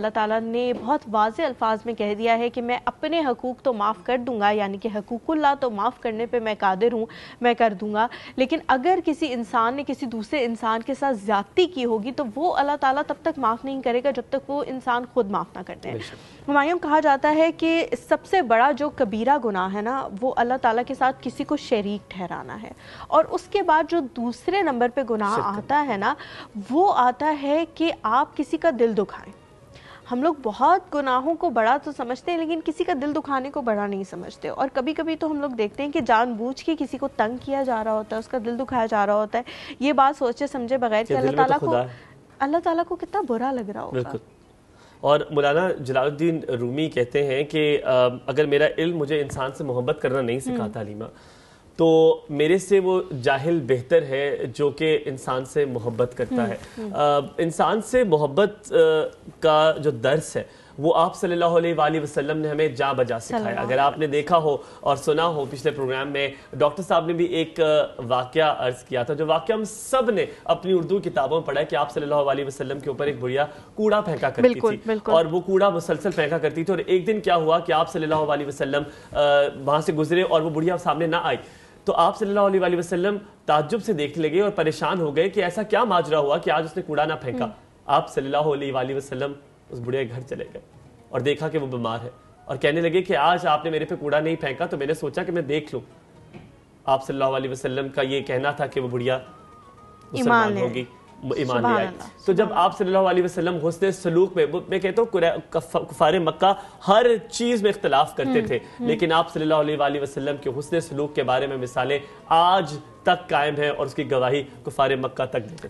अल्लाह ताला ने बहुत वाज अल्फाज में कह दिया है कि मैं अपने हकूक़ तो माफ़ कर दूंगा यानी कि हकूकुल्ला तो माफ़ करने पे मैं कादिर हूँ मैं कर दूंगा लेकिन अगर किसी इंसान ने किसी दूसरे इंसान के साथ ज़्यादती की होगी तो वो अल्लाह ताला तब तक माफ़ नहीं करेगा जब तक वो इंसान खुद माफ़ ना करते हैं हमायूँ कहा जाता है कि सबसे बड़ा जो कबीरा गुनाह है ना वो अल्लाह ताला के साथ किसी को शरीक ठहराना है और उसके बाद जो दूसरे नंबर पर गुनाह आता है ना वो आता है कि आप किसी का दिल दुखाएँ हम लोग बहुत गुनाहों को बड़ा तो समझते हैं लेकिन किसी का दिल दुखाने को बड़ा नहीं समझते और कभी कभी तो हम लोग देखते हैं कि जानबूझ के किसी को तंग किया जा रहा होता है उसका दिल दुखाया जा रहा होता है ये बात सोचे समझे बगैर कि अल्लाह तो ताला को अल्लाह ताला को कितना बुरा लग रहा होगा और मौलाना जलालुद्दीन रूमी कहते हैं कि अगर मेरा इल्म मुझे इंसान से मोहब्बत करना नहीं सिखाता हम्म। लीमा तो मेरे से वो जाहिल बेहतर है जो कि इंसान से मोहब्बत करता हम्म, है हम्म। इंसान से मोहब्बत का जो दर्स है वो आप सल्लल्लाहु अलैहि वसल्लम ने हमें जा बजा सिखाया अगर आपने देखा हो और सुना हो पिछले प्रोग्राम में डॉक्टर साहब ने भी एक वाक्य अर्ज किया था जो वाक्य हम सब ने अपनी उर्दू किताबों में पढ़ा है कि आप सल्लल्लाहु अलैहि वसल्लम के ऊपर एक बुढ़िया कूड़ा फेंका करती बिल्कुल, थी बिल्कुल। और वो कूड़ा मुसलसल फेंका करती थी और एक दिन क्या हुआ कि आप सल्लल्लाहु अलैहि वसल्लम वहाँ से गुजरे और वो बुढ़िया सामने ना आई तो आप सल्लल्लाहु अलैहि वसल्लम ताज्जुब से देखने लगे और परेशान हो गए कि ऐसा क्या माजरा हुआ कि आज उसने कूड़ा ना फेंका हम्म। आप सल्लल्लाहु अलैहि वसल्लम उस बुढ़े घर चले गए और देखा कि वो बीमार है और कहने लगे कि आज आपने मेरे पे कूड़ा नहीं फेंका तो मैंने सोचा कि मैं देख लूँ आप सल्लल्लाहु अलैहि वसल्लम का ये कहना था कि वो बुढ़िया मुसलमान होगी ईमान ले आए तो जब आप सल्लल्लाहु अलैहि वसल्लम सलूक में मैं कहता हूँ कुफार मक्का हर चीज़ में इख्तलाफ करते हम्म, थे हम्म। लेकिन आप सल्लल्लाहु अलैहि वसल्लम के हुसन सलूक के बारे में मिसालें आज तक कायम है और उसकी गवाही कुफार मक्का तक देते